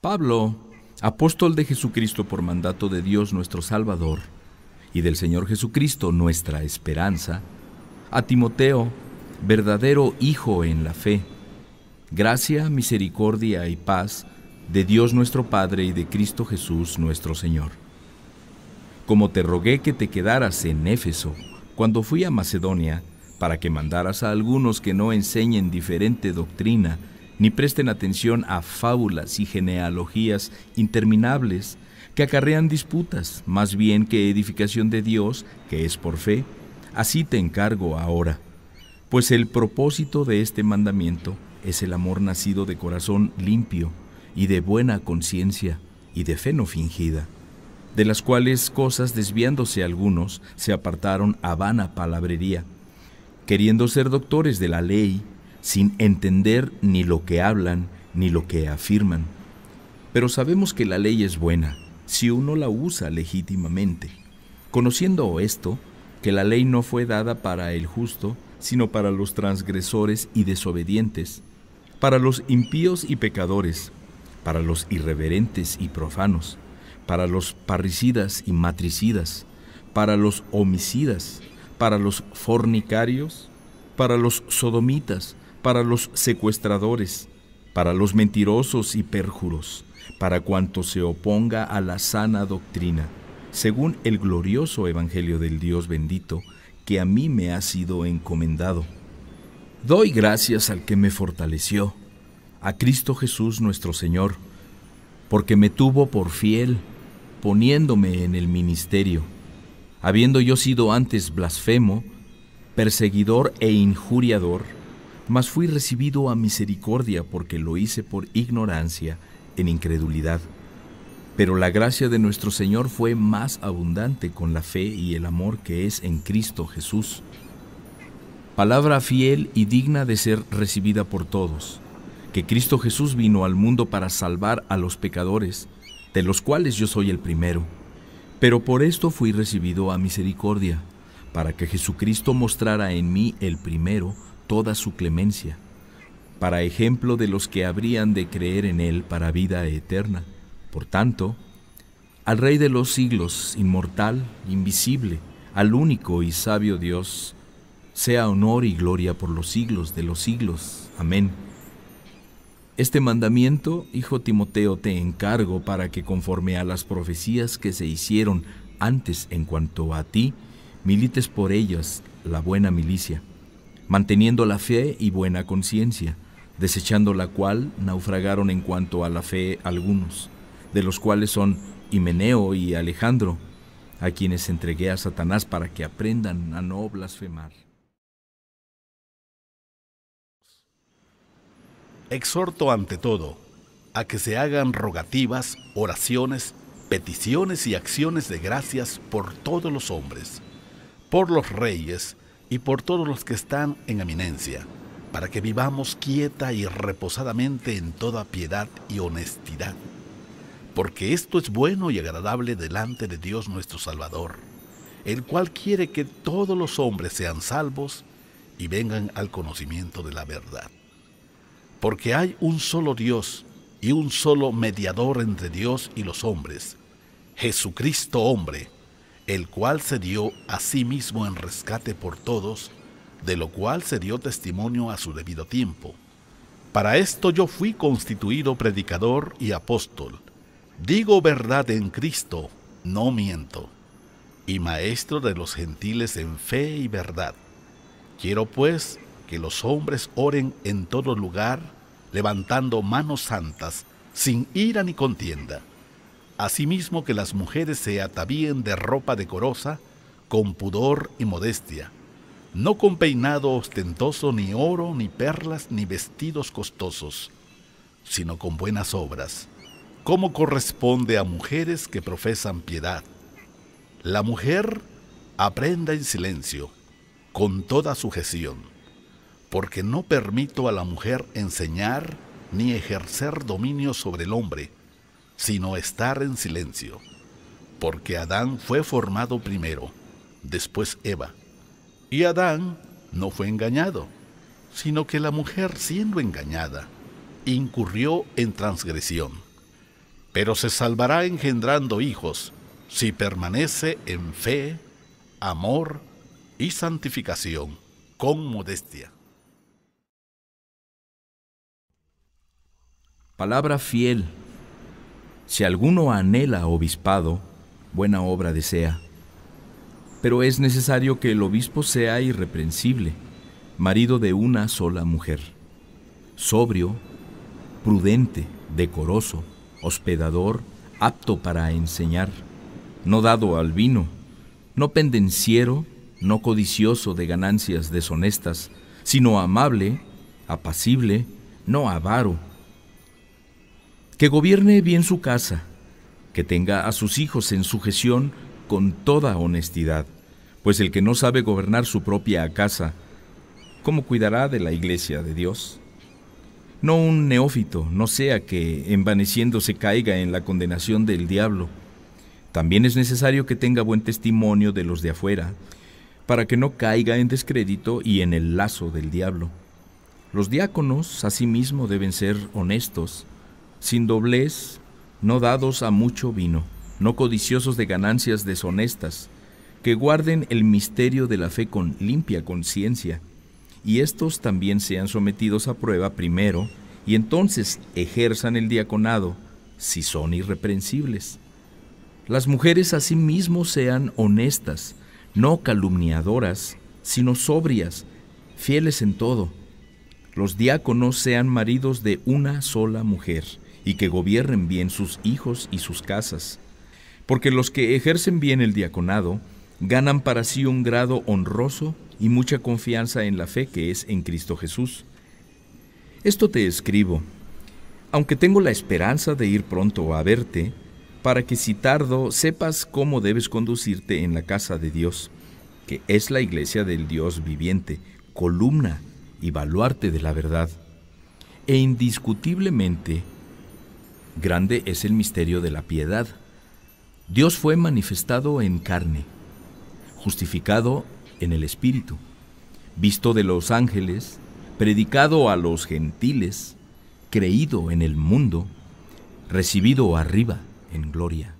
Pablo, apóstol de Jesucristo por mandato de Dios nuestro Salvador y del Señor Jesucristo nuestra esperanza, a Timoteo, verdadero Hijo en la fe, gracia, misericordia y paz de Dios nuestro Padre y de Cristo Jesús nuestro Señor. Como te rogué que te quedaras en Éfeso cuando fui a Macedonia, para que mandaras a algunos que no enseñen diferente doctrina, ni presten atención a fábulas y genealogías interminables que acarrean disputas, más bien que edificación de Dios, que es por fe. Así te encargo ahora. Pues el propósito de este mandamiento es el amor nacido de corazón limpio y de buena conciencia y de fe no fingida, de las cuales cosas desviándose algunos se apartaron a vana palabrería, queriendo ser doctores de la ley sin entender ni lo que hablan ni lo que afirman. Pero sabemos que la ley es buena si uno la usa legítimamente. Conociendo esto, que la ley no fue dada para el justo, sino para los transgresores y desobedientes, para los impíos y pecadores, para los irreverentes y profanos, para los parricidas y matricidas, para los homicidas, para los fornicarios, para los sodomitas, para los secuestradores, para los mentirosos y perjuros, para cuanto se oponga a la sana doctrina, según el glorioso Evangelio del Dios bendito que a mí me ha sido encomendado. Doy gracias al que me fortaleció, a Cristo Jesús nuestro Señor, porque me tuvo por fiel, poniéndome en el ministerio, habiendo yo sido antes blasfemo, perseguidor e injuriador, mas fui recibido a misericordia porque lo hice por ignorancia, en incredulidad. Pero la gracia de nuestro Señor fue más abundante con la fe y el amor que es en Cristo Jesús. Palabra fiel y digna de ser recibida por todos, que Cristo Jesús vino al mundo para salvar a los pecadores, de los cuales yo soy el primero. Pero por esto fui recibido a misericordia, para que Jesucristo mostrara en mí el primero, toda su clemencia, para ejemplo de los que habrían de creer en Él para vida eterna. Por tanto, al Rey de los siglos, inmortal, invisible, al único y sabio Dios, sea honor y gloria por los siglos de los siglos. Amén. Este mandamiento, hijo Timoteo, te encargo para que conforme a las profecías que se hicieron antes en cuanto a ti, milites por ellas la buena milicia manteniendo la fe y buena conciencia, desechando la cual naufragaron en cuanto a la fe algunos, de los cuales son Himeneo y Alejandro, a quienes entregué a Satanás para que aprendan a no blasfemar. Exhorto ante todo a que se hagan rogativas, oraciones, peticiones y acciones de gracias por todos los hombres, por los reyes, y por todos los que están en eminencia, para que vivamos quieta y reposadamente en toda piedad y honestidad. Porque esto es bueno y agradable delante de Dios nuestro Salvador, el cual quiere que todos los hombres sean salvos y vengan al conocimiento de la verdad. Porque hay un solo Dios y un solo mediador entre Dios y los hombres, Jesucristo hombre, el cual se dio a sí mismo en rescate por todos, de lo cual se dio testimonio a su debido tiempo. Para esto yo fui constituido predicador y apóstol. Digo verdad en Cristo, no miento, y maestro de los gentiles en fe y verdad. Quiero pues que los hombres oren en todo lugar, levantando manos santas, sin ira ni contienda Asimismo que las mujeres se atavíen de ropa decorosa, con pudor y modestia, no con peinado ostentoso, ni oro, ni perlas, ni vestidos costosos, sino con buenas obras, como corresponde a mujeres que profesan piedad. La mujer aprenda en silencio, con toda sujeción, porque no permito a la mujer enseñar ni ejercer dominio sobre el hombre, sino estar en silencio, porque Adán fue formado primero, después Eva, y Adán no fue engañado, sino que la mujer siendo engañada, incurrió en transgresión, pero se salvará engendrando hijos si permanece en fe, amor y santificación con modestia. Palabra fiel si alguno anhela obispado, buena obra desea. Pero es necesario que el obispo sea irreprensible, marido de una sola mujer, sobrio, prudente, decoroso, hospedador, apto para enseñar, no dado al vino, no pendenciero, no codicioso de ganancias deshonestas, sino amable, apacible, no avaro, que gobierne bien su casa, que tenga a sus hijos en sujeción con toda honestidad, pues el que no sabe gobernar su propia casa, ¿cómo cuidará de la iglesia de Dios? No un neófito, no sea que envaneciéndose caiga en la condenación del diablo. También es necesario que tenga buen testimonio de los de afuera, para que no caiga en descrédito y en el lazo del diablo. Los diáconos asimismo deben ser honestos, sin doblez, no dados a mucho vino, no codiciosos de ganancias deshonestas, que guarden el misterio de la fe con limpia conciencia, y estos también sean sometidos a prueba primero, y entonces ejerzan el diaconado, si son irreprensibles. Las mujeres asimismo sean honestas, no calumniadoras, sino sobrias, fieles en todo. Los diáconos sean maridos de una sola mujer, y que gobiernen bien sus hijos y sus casas. Porque los que ejercen bien el diaconado ganan para sí un grado honroso y mucha confianza en la fe que es en Cristo Jesús. Esto te escribo, aunque tengo la esperanza de ir pronto a verte, para que si tardo sepas cómo debes conducirte en la casa de Dios, que es la iglesia del Dios viviente, columna y baluarte de la verdad. E indiscutiblemente Grande es el misterio de la piedad. Dios fue manifestado en carne, justificado en el Espíritu, visto de los ángeles, predicado a los gentiles, creído en el mundo, recibido arriba en gloria.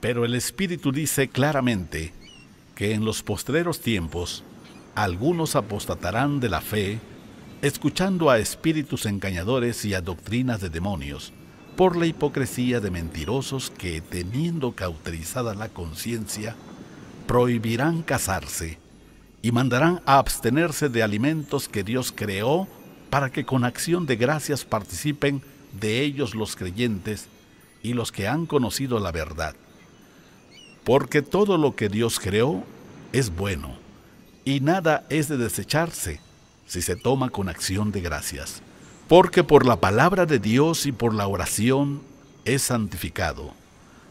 Pero el Espíritu dice claramente que en los postreros tiempos algunos apostatarán de la fe escuchando a espíritus engañadores y a doctrinas de demonios, por la hipocresía de mentirosos que, teniendo cauterizada la conciencia, prohibirán casarse y mandarán a abstenerse de alimentos que Dios creó para que con acción de gracias participen de ellos los creyentes y los que han conocido la verdad. Porque todo lo que Dios creó es bueno, y nada es de desecharse, si se toma con acción de gracias, porque por la palabra de Dios y por la oración es santificado.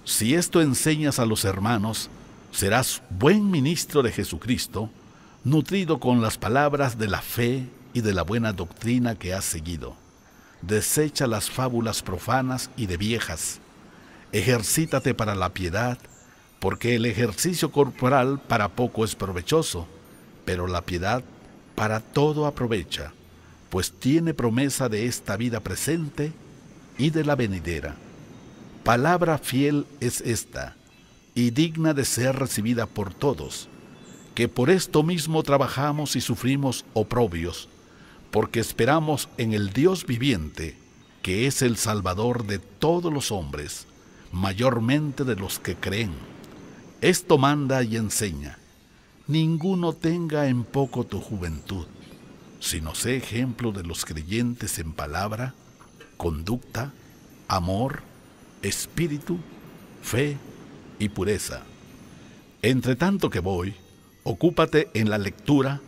Si esto enseñas a los hermanos, serás buen ministro de Jesucristo, nutrido con las palabras de la fe y de la buena doctrina que has seguido. Desecha las fábulas profanas y de viejas. Ejercítate para la piedad, porque el ejercicio corporal para poco es provechoso, pero la piedad para todo aprovecha, pues tiene promesa de esta vida presente y de la venidera. Palabra fiel es esta, y digna de ser recibida por todos, que por esto mismo trabajamos y sufrimos oprobios, porque esperamos en el Dios viviente, que es el Salvador de todos los hombres, mayormente de los que creen. Esto manda y enseña ninguno tenga en poco tu juventud, sino sé ejemplo de los creyentes en palabra, conducta, amor, espíritu, fe y pureza. Entre tanto que voy, ocúpate en la lectura,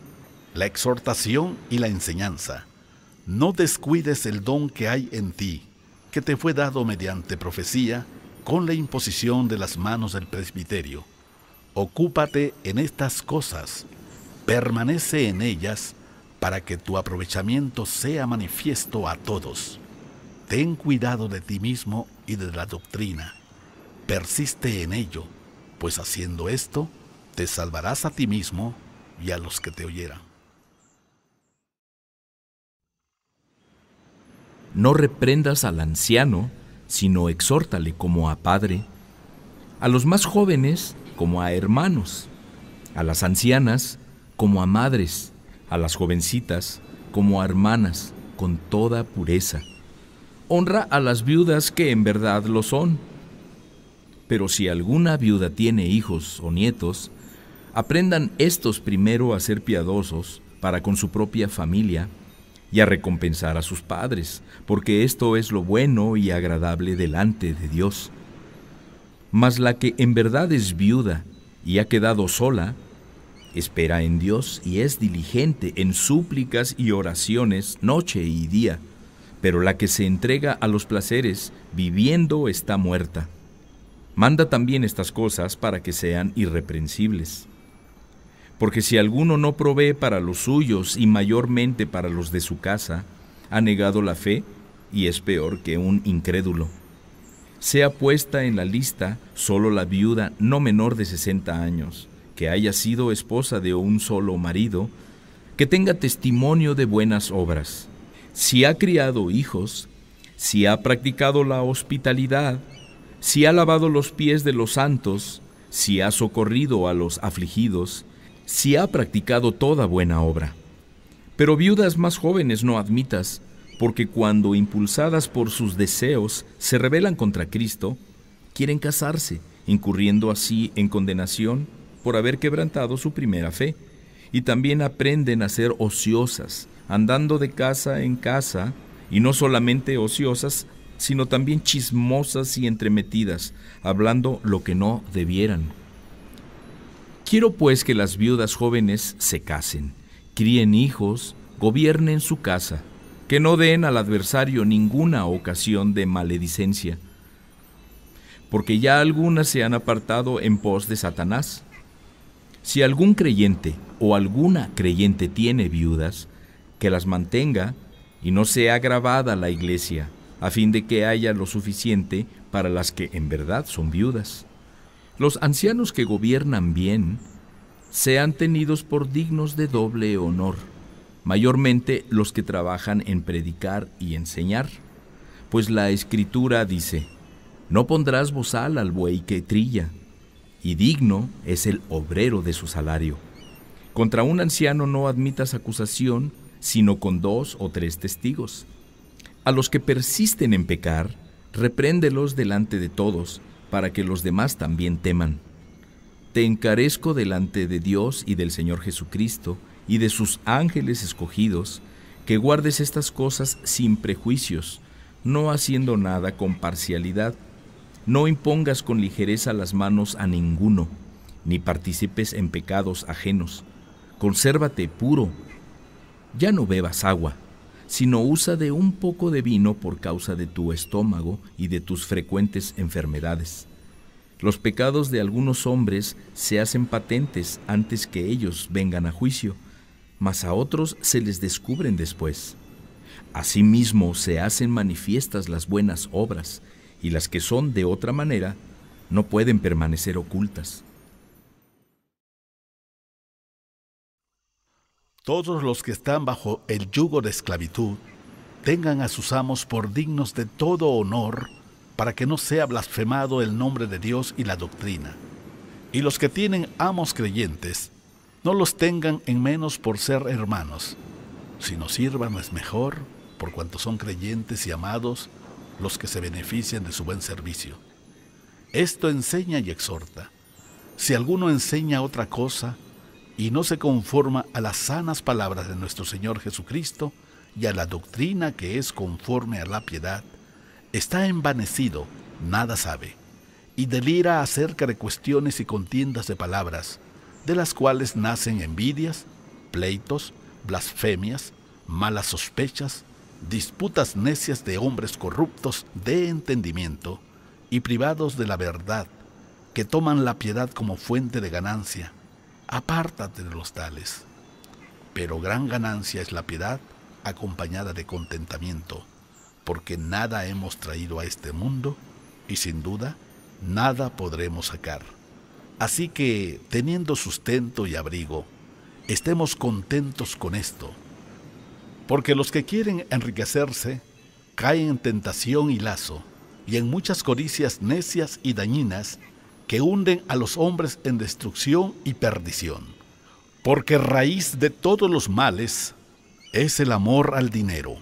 la exhortación y la enseñanza. No descuides el don que hay en ti, que te fue dado mediante profecía, con la imposición de las manos del presbiterio Ocúpate en estas cosas, permanece en ellas para que tu aprovechamiento sea manifiesto a todos. Ten cuidado de ti mismo y de la doctrina. Persiste en ello, pues haciendo esto, te salvarás a ti mismo y a los que te oyeran. No reprendas al anciano, sino exhórtale como a padre. A los más jóvenes, como a hermanos, a las ancianas como a madres, a las jovencitas como a hermanas, con toda pureza. Honra a las viudas que en verdad lo son. Pero si alguna viuda tiene hijos o nietos, aprendan estos primero a ser piadosos para con su propia familia y a recompensar a sus padres, porque esto es lo bueno y agradable delante de Dios mas la que en verdad es viuda y ha quedado sola, espera en Dios y es diligente en súplicas y oraciones noche y día, pero la que se entrega a los placeres viviendo está muerta. Manda también estas cosas para que sean irreprensibles. Porque si alguno no provee para los suyos y mayormente para los de su casa, ha negado la fe y es peor que un incrédulo sea puesta en la lista solo la viuda no menor de 60 años, que haya sido esposa de un solo marido, que tenga testimonio de buenas obras, si ha criado hijos, si ha practicado la hospitalidad, si ha lavado los pies de los santos, si ha socorrido a los afligidos, si ha practicado toda buena obra. Pero viudas más jóvenes no admitas, porque cuando impulsadas por sus deseos se rebelan contra Cristo, quieren casarse, incurriendo así en condenación por haber quebrantado su primera fe, y también aprenden a ser ociosas, andando de casa en casa, y no solamente ociosas, sino también chismosas y entremetidas, hablando lo que no debieran. Quiero pues que las viudas jóvenes se casen, críen hijos, gobiernen su casa, que no den al adversario ninguna ocasión de maledicencia, porque ya algunas se han apartado en pos de Satanás. Si algún creyente o alguna creyente tiene viudas, que las mantenga y no sea agravada la iglesia, a fin de que haya lo suficiente para las que en verdad son viudas. Los ancianos que gobiernan bien sean tenidos por dignos de doble honor mayormente los que trabajan en predicar y enseñar. Pues la escritura dice, no pondrás bozal al buey que trilla, y digno es el obrero de su salario. Contra un anciano no admitas acusación, sino con dos o tres testigos. A los que persisten en pecar, repréndelos delante de todos, para que los demás también teman. Te encarezco delante de Dios y del Señor Jesucristo, y de sus ángeles escogidos, que guardes estas cosas sin prejuicios, no haciendo nada con parcialidad. No impongas con ligereza las manos a ninguno, ni participes en pecados ajenos. Consérvate puro. Ya no bebas agua, sino usa de un poco de vino por causa de tu estómago y de tus frecuentes enfermedades. Los pecados de algunos hombres se hacen patentes antes que ellos vengan a juicio, mas a otros se les descubren después. Asimismo se hacen manifiestas las buenas obras, y las que son de otra manera no pueden permanecer ocultas. Todos los que están bajo el yugo de esclavitud tengan a sus amos por dignos de todo honor, para que no sea blasfemado el nombre de Dios y la doctrina. Y los que tienen amos creyentes, no los tengan en menos por ser hermanos, sino sírvanles mejor por cuanto son creyentes y amados los que se benefician de su buen servicio. Esto enseña y exhorta. Si alguno enseña otra cosa y no se conforma a las sanas palabras de nuestro Señor Jesucristo y a la doctrina que es conforme a la piedad, está envanecido, nada sabe, y delira acerca de cuestiones y contiendas de palabras, de las cuales nacen envidias, pleitos, blasfemias, malas sospechas, disputas necias de hombres corruptos de entendimiento y privados de la verdad, que toman la piedad como fuente de ganancia. Apártate de los tales. Pero gran ganancia es la piedad acompañada de contentamiento, porque nada hemos traído a este mundo y sin duda nada podremos sacar. Así que, teniendo sustento y abrigo, estemos contentos con esto, porque los que quieren enriquecerse caen en tentación y lazo, y en muchas codicias necias y dañinas que hunden a los hombres en destrucción y perdición. Porque raíz de todos los males es el amor al dinero,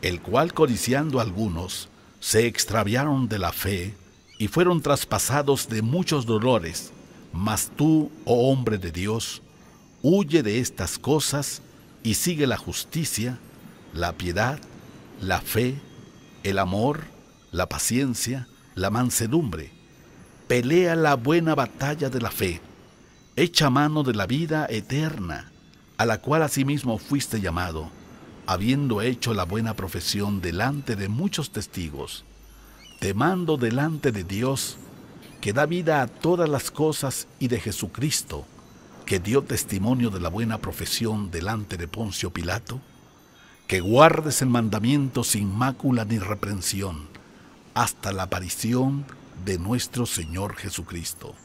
el cual codiciando algunos, se extraviaron de la fe y fueron traspasados de muchos dolores mas tú, oh hombre de Dios, huye de estas cosas y sigue la justicia, la piedad, la fe, el amor, la paciencia, la mansedumbre. Pelea la buena batalla de la fe. Echa mano de la vida eterna, a la cual asimismo fuiste llamado, habiendo hecho la buena profesión delante de muchos testigos. Te mando delante de Dios que da vida a todas las cosas, y de Jesucristo, que dio testimonio de la buena profesión delante de Poncio Pilato, que guardes el mandamiento sin mácula ni reprensión, hasta la aparición de nuestro Señor Jesucristo,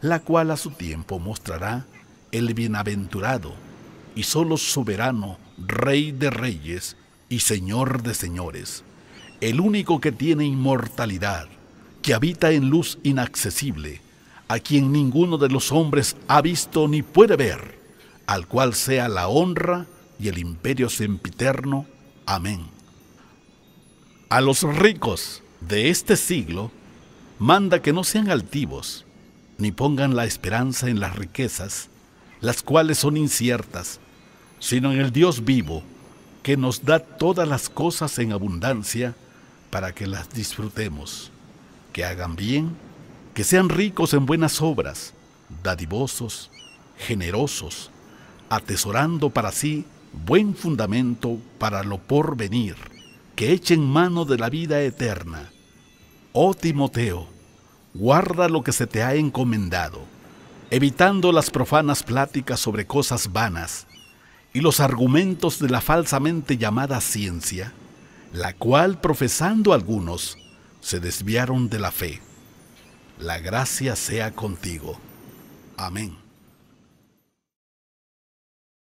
la cual a su tiempo mostrará el bienaventurado y solo soberano Rey de Reyes y Señor de Señores, el único que tiene inmortalidad que habita en luz inaccesible, a quien ninguno de los hombres ha visto ni puede ver, al cual sea la honra y el imperio sempiterno. Amén. A los ricos de este siglo, manda que no sean altivos, ni pongan la esperanza en las riquezas, las cuales son inciertas, sino en el Dios vivo, que nos da todas las cosas en abundancia para que las disfrutemos que hagan bien, que sean ricos en buenas obras, dadivosos, generosos, atesorando para sí buen fundamento para lo porvenir, que echen mano de la vida eterna. Oh Timoteo, guarda lo que se te ha encomendado, evitando las profanas pláticas sobre cosas vanas y los argumentos de la falsamente llamada ciencia, la cual profesando algunos, se desviaron de la fe. La gracia sea contigo. Amén.